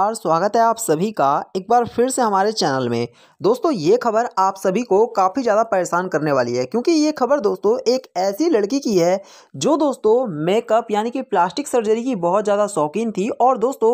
और स्वागत है आप सभी का एक बार फिर से हमारे चैनल में दोस्तों ये खबर आप सभी को काफ़ी ज़्यादा परेशान करने वाली है क्योंकि ये खबर दोस्तों एक ऐसी लड़की की है जो दोस्तों मेकअप यानी कि प्लास्टिक सर्जरी की बहुत ज़्यादा शौकीन थी और दोस्तों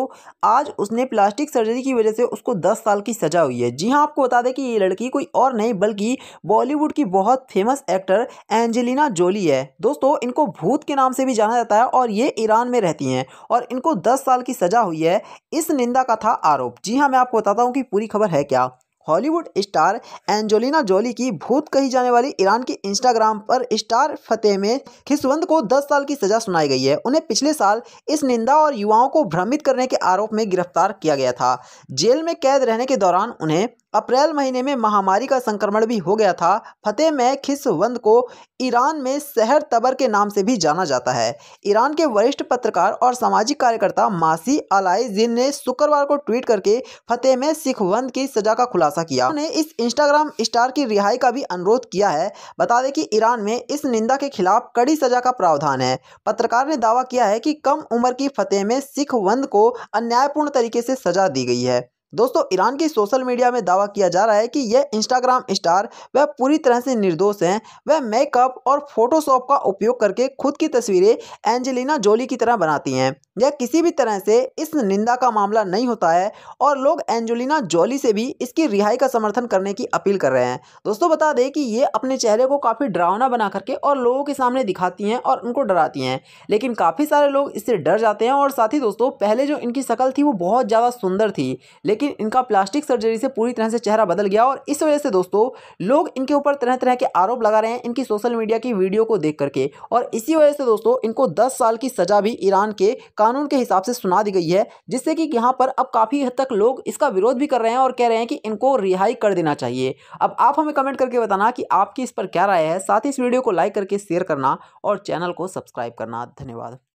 आज उसने प्लास्टिक सर्जरी की वजह से उसको दस साल की सज़ा हुई है जी हाँ आपको बता दें कि ये लड़की कोई और नहीं बल्कि बॉलीवुड की बहुत फेमस एक्टर एंजेलिना जोली है दोस्तों इनको भूत के नाम से भी जाना जाता है और ये ईरान में रहती हैं और इनको दस साल की सज़ा हुई है इस निंदा गोविंदा का था आरोप जी हाँ मैं आपको बताता हूँ कि पूरी खबर है क्या हॉलीवुड स्टार एंजोलिना जोली की भूत कही जाने वाली ईरान की इंस्टाग्राम पर स्टार फतेह में खिसवंद को 10 साल की सजा सुनाई गई है उन्हें पिछले साल इस निंदा और युवाओं को भ्रमित करने के आरोप में गिरफ्तार किया गया था जेल में कैद रहने के दौरान उन्हें अप्रैल महीने में महामारी का संक्रमण भी हो गया था फतेह में खिसवंद को ईरान में शहर तबर के नाम से भी जाना जाता है ईरान के वरिष्ठ पत्रकार और सामाजिक कार्यकर्ता मासी अलाई जिन ने शुक्रवार को ट्वीट करके फतेह में सिखवंद की सजा का खुलासा किया उन्होंने इस इंस्टाग्राम स्टार की रिहाई का भी अनुरोध किया है बता दें कि ईरान में इस निंदा के खिलाफ कड़ी सजा का प्रावधान है पत्रकार ने दावा किया है कि कम उम्र की फतेह में सिखवंद को अन्यायपूर्ण तरीके से सजा दी गई है दोस्तों ईरान की सोशल मीडिया में दावा किया जा रहा है कि यह इंस्टाग्राम स्टार वह पूरी तरह से निर्दोष हैं वह मेकअप और फोटोशॉप का उपयोग करके खुद की तस्वीरें एंजेलिना जोली की तरह बनाती हैं यह किसी भी तरह से इस निंदा का मामला नहीं होता है और लोग एंजेलिना जोली से भी इसकी रिहाई का समर्थन करने की अपील कर रहे हैं दोस्तों बता दें कि ये अपने चेहरे को काफ़ी डरावना बना करके और लोगों के सामने दिखाती हैं और उनको डराती हैं लेकिन काफ़ी सारे लोग इससे डर जाते हैं और साथ ही दोस्तों पहले जो इनकी शक्ल थी वो बहुत ज़्यादा सुंदर थी लेकिन इनका प्लास्टिक सर्जरी से पूरी तरह से चेहरा बदल गया और इस वजह से दोस्तों लोग इनके ऊपर तरह तरह के आरोप लगा रहे हैं इनकी सोशल मीडिया की वीडियो को देख करके और इसी वजह से दोस्तों इनको दस साल की सज़ा भी ईरान के कानून के हिसाब से सुना दी गई है जिससे कि यहाँ पर अब काफ़ी हद तक लोग इसका विरोध भी कर रहे हैं और कह रहे हैं कि इनको रिहाई कर देना चाहिए अब आप हमें कमेंट करके बताना कि आपकी इस पर क्या राय है साथ ही इस वीडियो को लाइक करके शेयर करना और चैनल को सब्सक्राइब करना धन्यवाद